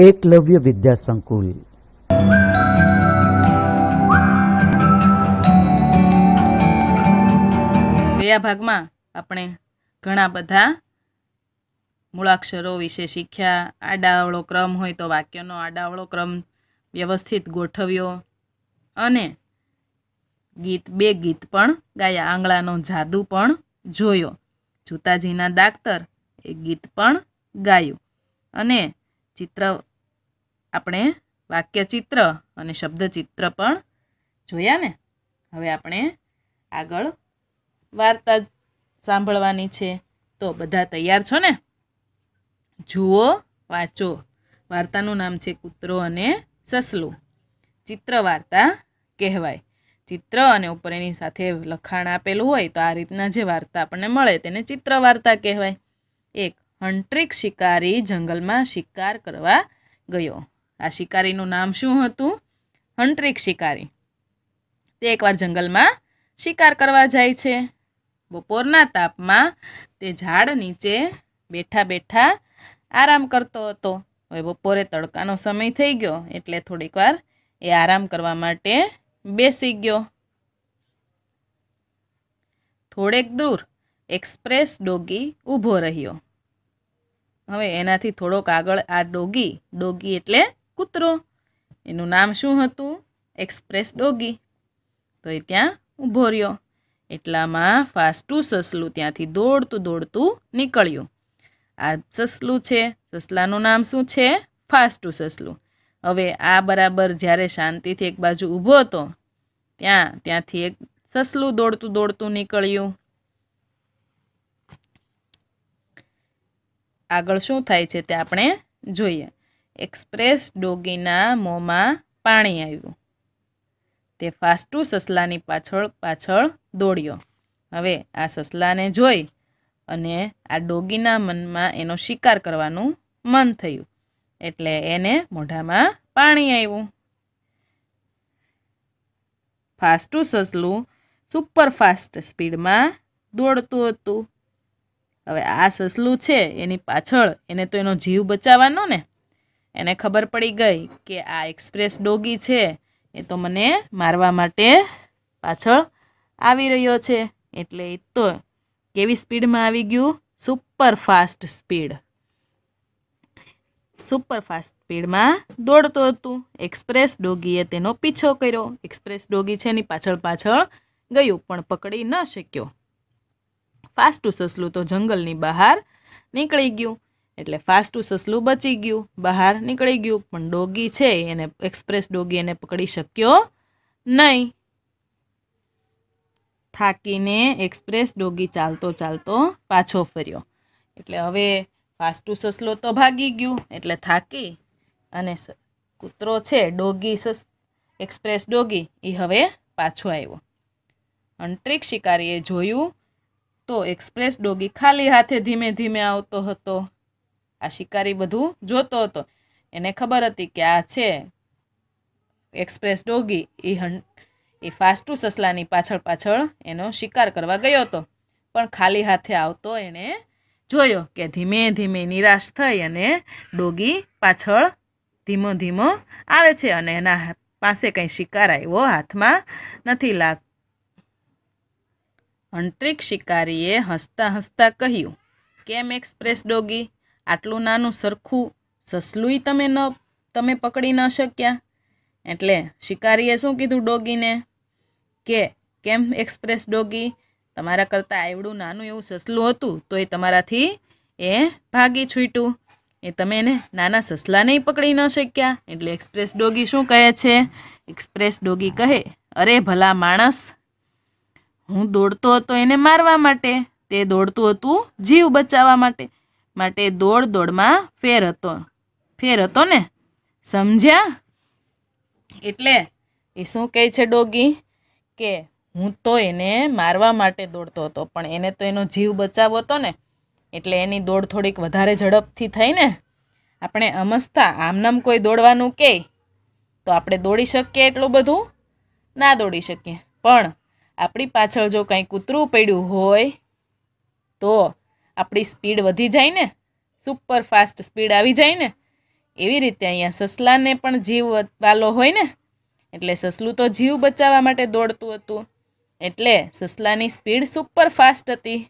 એકલવ્ય વિદ્યા સંકુલ ગયા ભાગમાં આપણે ઘણા બધા મૂળાક્ષરો વિશે શીખ્યા આડાવળો ક્રમ હોય તો વાક્યનો આડાવળો ક્રમ વ્યવસ્થિત ગોઠવ્યો અને ગીત બે ગીત પણ ગાયા આંગળાનો જાદુ પણ જોયો જૂતાજીના દાખતર એ ગીત પણ ગાયું અને ચિત્ર આપણે વાક્યચિત્ર અને શબ્દ ચિત્ર પણ જોયા ને હવે આપણે આગળ વાર્તા સાંભળવાની છે તો બધા તૈયાર છો ને જુઓ વાંચો વાર્તાનું નામ છે કૂતરો અને સસલું ચિત્ર વાર્તા કહેવાય ચિત્ર અને ઉપર એની સાથે લખાણ આપેલું હોય તો આ રીતના જે વાર્તા આપણને મળે તેને ચિત્ર વાર્તા કહેવાય એક હંટ્રેક શિકારી જંગલમાં શિકાર કરવા ગયો આ શિકારીનું નામ શું હતું હંટ્રેક શિકારી તે એકવાર જંગલમાં શિકાર કરવા જાય છે બપોરના તાપમાં તે ઝાડ નીચે બેઠા બેઠા આરામ કરતો હતો હવે બપોરે તડકાનો સમય થઈ ગયો એટલે થોડીક વાર એ આરામ કરવા માટે બેસી ગયો થોડેક દૂર એક્સપ્રેસ ડોગી ઊભો રહ્યો હવે એનાથી થોડોક આગળ આ ડોગી ડોગી એટલે કૂતરો એનું નામ શું હતું એક્સપ્રેસ ડોગી તો એ ત્યાં ઊભો રહ્યો એટલામાં ફાસ્ટું સસલું ત્યાંથી દોડતું દોડતું નીકળ્યું આ સસલું છે સસલાનું નામ શું છે ફાસ્ટું સસલું હવે આ બરાબર જ્યારે શાંતિથી એક બાજુ ઊભો હતો ત્યાં ત્યાંથી એક સસલું દોડતું દોડતું નીકળ્યું આગળ શું થાય છે તે આપણે જોઈએ એક્સપ્રેસ ડોગીના મોંમાં પાણી આવ્યું તે ફાસ્ટુ સસલાની પાછળ પાછળ દોડ્યો હવે આ સસલાને જોઈ અને આ ડોગીના મનમાં એનો શિકાર કરવાનું મન થયું એટલે એને મોઢામાં પાણી આવ્યું ફાસ્ટુ સસલું સુપર ફાસ્ટ સ્પીડમાં દોડતું હતું હવે આ સસલું છે એની પાછળ એને તો એનો જીવ બચાવવાનો ને એને ખબર પડી ગઈ કે આ એક્સપ્રેસ ડોગી છે એ તો મને મારવા માટે પાછળ આવી રહ્યો છે એટલે એ તો કેવી સ્પીડમાં આવી ગયું super fast speed super fast સ્પીડમાં દોડતો હતું એક્સપ્રેસ ડોગીએ તેનો પીછો કર્યો એક્સપ્રેસ ડોગી છે એની પાછળ પાછળ ગયું પણ પકડી ન શક્યો ફાસ્ટુ સસલું તો જંગલની બહાર નીકળી ગયું એટલે ફાસ્ટુ સસલું બચી ગયું બહાર નીકળી ગયું પણ ડોગી છે એને એક્સપ્રેસ ડોગી એને પકડી શક્યો નહીં થાકીને એક્સપ્રેસ ડોગી ચાલતો ચાલતો પાછો ફર્યો એટલે હવે ફાસ્ટુ સસલો તો ભાગી ગયું એટલે થાકી અને કૂતરો છે ડોગી સસ એક્સપ્રેસ ડોગી એ હવે પાછો આવ્યો અંતરિક્ષ શિકારીએ જોયું તો એક્સપ્રેસ ડોગી ખાલી હાથે ધીમે ધીમે આવતો હતો આ શિકારી બધું જોતો હતો એને ખબર હતી કે આ છે એક્સપ્રેસ ડોગી એ હં એ ફાસ્ટુ સસલાની પાછળ પાછળ એનો શિકાર કરવા ગયો હતો પણ ખાલી હાથે આવતો એણે જોયો કે ધીમે ધીમે નિરાશ થઈ અને ડોગી પાછળ ધીમો ધીમો આવે છે અને એના પાસે કંઈ શિકાર આવ્યો હાથમાં નથી લાગ હંટ્રિક શિકારીએ હસતા હસતા કહ્યું કેમ એક્સપ્રેસ ડોગી આટલું નાનું સરખું સસલુંય તમે ન તમે પકડી ન શક્યા એટલે શિકારીએ શું કીધું ડોગીને કે કેમ એક્સપ્રેસ ડોગી તમારા કરતાં આવડું નાનું એવું સસલું હતું તો એ તમારાથી એ ભાગી છૂટ્યું એ તમે એને નાના સસલાને પકડી ન શક્યા એટલે એક્સપ્રેસ ડોગી શું કહે છે એક્સપ્રેસ ડોગી કહે અરે ભલા માણસ હું દોડતો હતો એને મારવા માટે તે દોડતું હતું જીવ બચાવવા માટે માટે દોડ દોડમાં ફેર હતો ફેર હતો ને સમજ્યા એટલે એ શું કહે છે ડોગી કે હું તો એને મારવા માટે દોડતો હતો પણ એને તો એનો જીવ બચાવવો હતો ને એટલે એની દોડ થોડીક વધારે ઝડપથી થઈ ને આપણે અમસ્તા આમનામ કોઈ દોડવાનું કહે તો આપણે દોડી શકીએ એટલું બધું ના દોડી શકીએ પણ આપણી પાછળ જો કંઈ કૂતરું પડ્યું હોય તો આપણી સ્પીડ વધી જાય ને સુપર ફાસ્ટ સ્પીડ આવી જાય ને એવી રીતે અહીંયા સસલાને પણ જીવ વાલો હોય ને એટલે સસલું તો જીવ બચાવવા માટે દોડતું હતું એટલે સસલાની સ્પીડ સુપર ફાસ્ટ હતી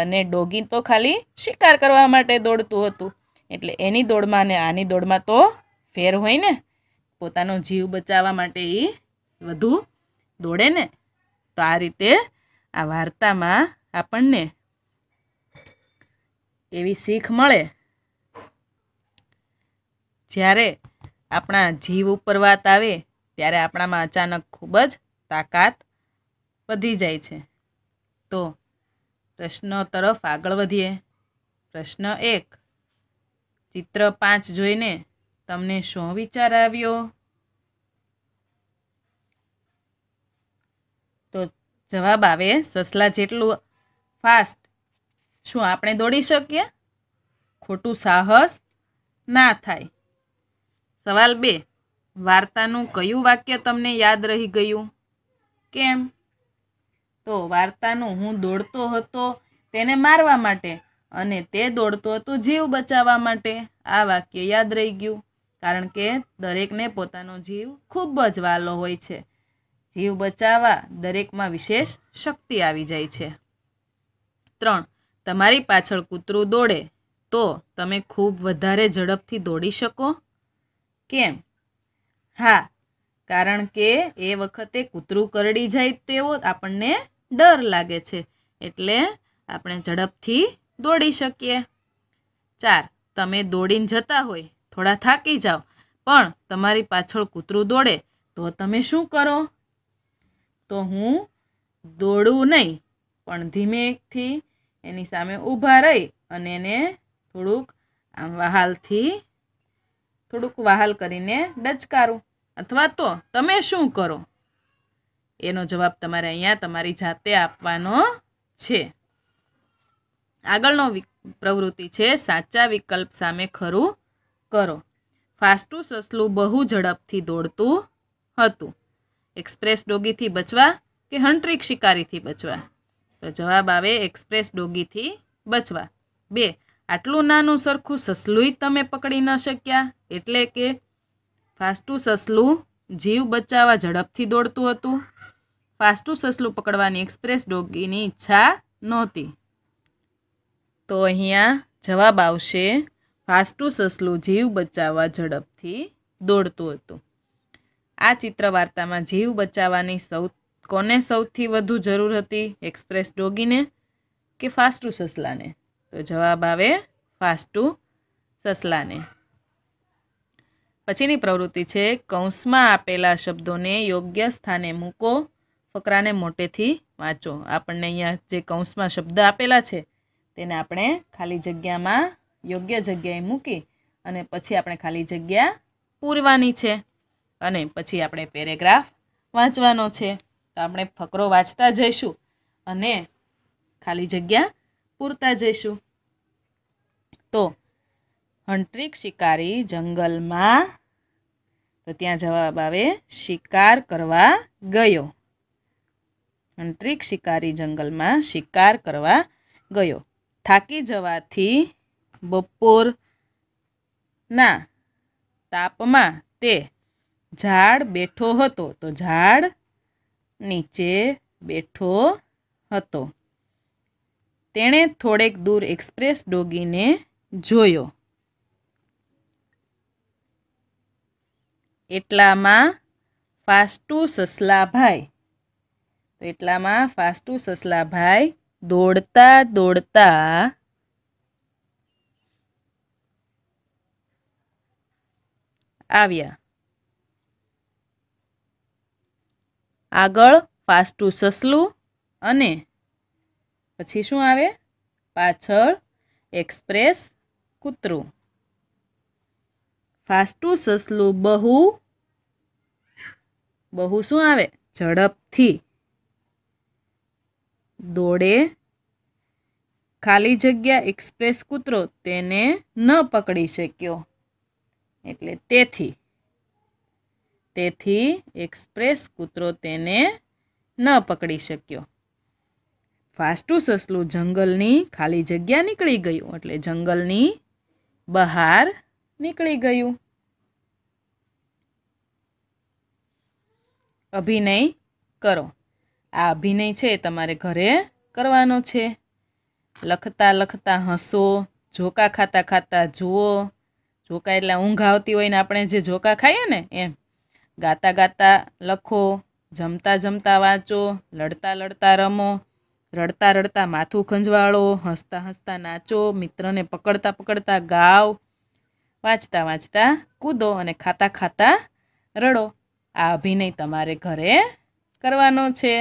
અને ડોગી તો ખાલી શિકાર કરવા માટે દોડતું હતું એટલે એની દોડમાં અને આની દોડમાં તો ફેર હોય ને પોતાનો જીવ બચાવવા માટે એ વધુ દોડે ને તો આ રીતે આ વાર્તામાં આપણને એવી શીખ મળે જ્યારે આપણા જીવ ઉપર વાત આવે ત્યારે આપણામાં અચાનક ખૂબ જ તાકાત વધી જાય છે તો પ્રશ્ન તરફ આગળ વધીએ પ્રશ્ન એક ચિત્ર પાંચ જોઈને તમને શું વિચાર આવ્યો જવાબ આવે સસલા જેટલું ફાસ્ટ શું આપણે દોડી શકીએ ખોટું સાહસ ના થાય સવાલ બે વાર્તાનું કયું વાક્ય તમને યાદ રહી ગયું કેમ તો વાર્તાનું હું દોડતો હતો તેને મારવા માટે અને તે દોડતો હતો જીવ બચાવવા માટે આ વાક્ય યાદ રહી ગયું કારણ કે દરેકને પોતાનો જીવ ખૂબ જ વાલો હોય છે જીવ બચાવવા દરેકમાં વિશેષ શક્તિ આવી જાય છે ત્રણ તમારી પાછળ કૂતરું દોડે તો તમે ખૂબ વધારે ઝડપથી દોડી શકો કેમ હા કારણ કે એ વખતે કૂતરું કરડી જાય તેવો આપણને ડર લાગે છે એટલે આપણે ઝડપથી દોડી શકીએ ચાર તમે દોડીને જતા હોય થોડા થાકી જાઓ પણ તમારી પાછળ કૂતરું દોડે તો તમે શું કરો તો હું દોડું નહીં પણ ધીમેથી એની સામે ઊભા રહી અને એને થોડુંક આમ વહાલથી થોડુંક વહાલ કરીને ડચકારું અથવા તો તમે શું કરો એનો જવાબ તમારે અહીંયા તમારી જાતે આપવાનો છે આગળનો પ્રવૃત્તિ છે સાચા વિકલ્પ સામે ખરું કરો ફાસ્ટું સસલું બહુ ઝડપથી દોડતું હતું એક્સપ્રેસ ડોગીથી બચવા કે હંટ્રિક શિકારીથી બચવા તો જવાબ આવે એક્સપ્રેસ ડોગીથી બચવા બે આટલું નાનું સરખું સસલું તમે પકડી ન શક્યા એટલે કે ફાસ્ટુ સસલું જીવ બચાવવા ઝડપથી દોડતું હતું ફાસ્ટુ સસલું પકડવાની એક્સપ્રેસ ડોગીની ઈચ્છા નહોતી તો અહીંયા જવાબ આવશે ફાસ્ટુ સસલું જીવ બચાવવા ઝડપથી દોડતું હતું આ ચિત્ર વાર્તામાં જીવ બચાવવાની સૌ કોને સૌથી વધુ જરૂર હતી એક્સપ્રેસ ડોગીને કે ફાસ્ટુ સસલાને તો જવાબ આવે ફાસ્ટુ સસલાને પછીની પ્રવૃત્તિ છે કૌંસમાં આપેલા શબ્દોને યોગ્ય સ્થાને મૂકો ફકરાને મોટેથી વાંચો આપણને અહીંયા જે કૌંસમાં શબ્દ આપેલા છે તેને આપણે ખાલી જગ્યામાં યોગ્ય જગ્યાએ મૂકી અને પછી આપણે ખાલી જગ્યા પૂરવાની છે અને પછી આપણે પેરેગ્રાફ વાંચવાનો છે તો આપણે ફકરો વાંચતા જઈશું અને ખાલી જગ્યા પૂરતા જઈશું તો હન્ટ્રિક શિકારી જંગલમાં તો ત્યાં જવાબ આવે શિકાર કરવા ગયો હન્ટ્રિક શિકારી જંગલમાં શિકાર કરવા ગયો થાકી જવાથી બપોરના તાપમાં તે ઝાડ બેઠો હતો તો ઝાડ નીચે બેઠો હતો તેણે થોડેક દૂર એક્સપ્રેસ ડોગીને જોયો એટલામાં ફાસ્ટુ સસલાભાઈ તો એટલામાં ફાસ્ટુ સસલાભાઈ દોડતા દોડતા આવ્યા આગળ ફાસ્ટું સસલું અને પછી શું આવે પાછળ એક્સપ્રેસ કૂતરું ફાસ્ટું સસલું બહુ બહુ શું આવે ઝડપથી દોડે ખાલી જગ્યા એક્સપ્રેસ કૂતરો તેને ન પકડી શક્યો એટલે તેથી તેથી એક્સપ્રેસ કૂતરો તેને ન પકડી શક્યો ફાસ્ટુ સસલું જંગલની ખાલી જગ્યા નીકળી ગયું એટલે જંગલની બહાર નીકળી ગયું અભિનય કરો આ અભિનય છે તમારે ઘરે કરવાનો છે લખતા લખતા હસો જોકા ખાતા ખાતા જુઓ જોકા એટલે ઊંઘ આવતી હોય ને આપણે જે જોકા ખાઈએ ને એમ ગાતા ગાતા લખો જમતા જમતા વાંચો લડતા લડતા રમો રડતા રડતા માથું ખંજવાળો હસતા હસતા નાચો મિત્રને પકડતા પકડતા ગાવ વાંચતા વાંચતા કૂદો અને ખાતા ખાતા રડો આ અભિનય તમારે ઘરે કરવાનો છે